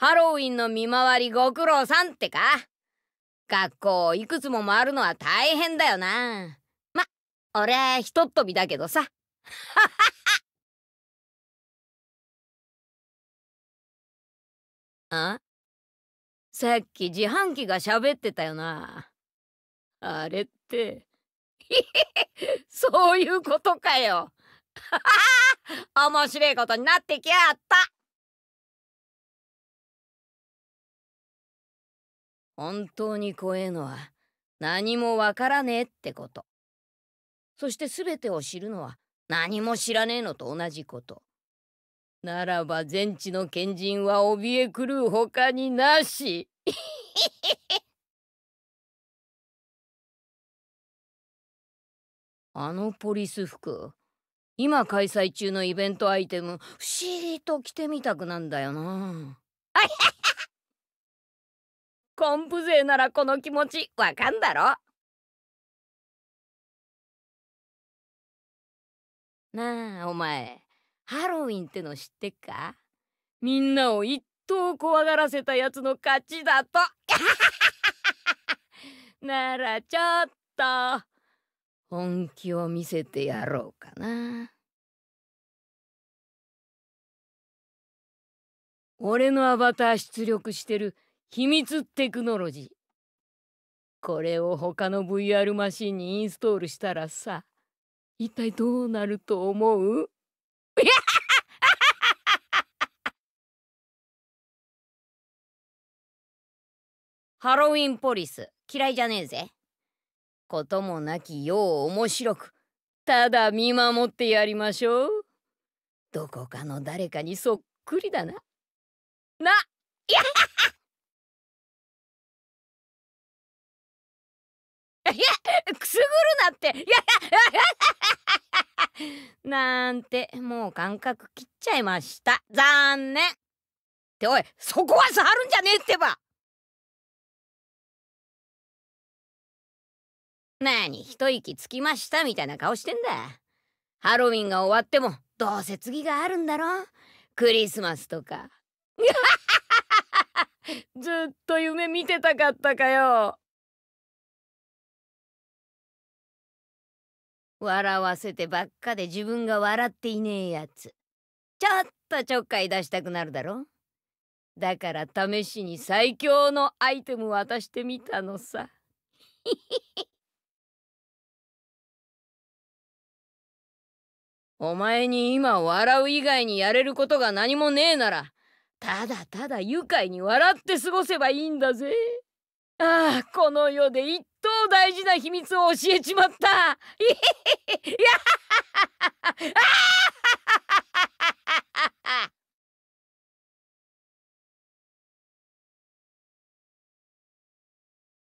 ハロウィンの見回りご苦労さんってか学校いくつも回るのは大変だよな。ま、俺、ひとっ飛びだけどさ。はははあさっき自販機が喋ってたよな。あれって、そういうことかよ。面白いことになってきやがった。本当に怖えのは何もわからねえってこと。そして全てを知るのは何も知らねえのと同じこと。ならば全知の賢人は怯え狂うほかになし。あのポリス服今開催中のイベントアイテム不思議と着てみたくなんだよな。昆布勢ならこの気持ちわかんだろなあお前ハロウィンっての知ってっかみんなを一等怖がらせたやつの勝ちだと ならちょっと本気を見せてやろうかな俺のアバター出力してる秘密テクノロジー。これを他の VR マシンにインストールしたらさ、一体どうなると思う ハロウィンポリス嫌いじゃねえぜ。こともなきよう面白く、ただ見守ってやりましょう。どこかの誰かにそっくりだな。な、いやいや くすぐるなっていや なんてもう感覚切っちゃいました残念っておいそこは触るんじゃねえってばなに一息つきましたみたいな顔してんだハロウィンが終わってもどうせ次があるんだろクリスマスとか ずっと夢見てたかったかよ笑わせてばっかで自分が笑っていねえやつ。ちょっとちょっかい出したくなるだろだから試しに最強のアイテム渡してみたのさ。お前に今笑う以外にやれることが何もねえなら、ただただ愉快に笑って過ごせばいいんだぜ。ああ、この世で一超大事な秘密を教えちまった。いやはははは。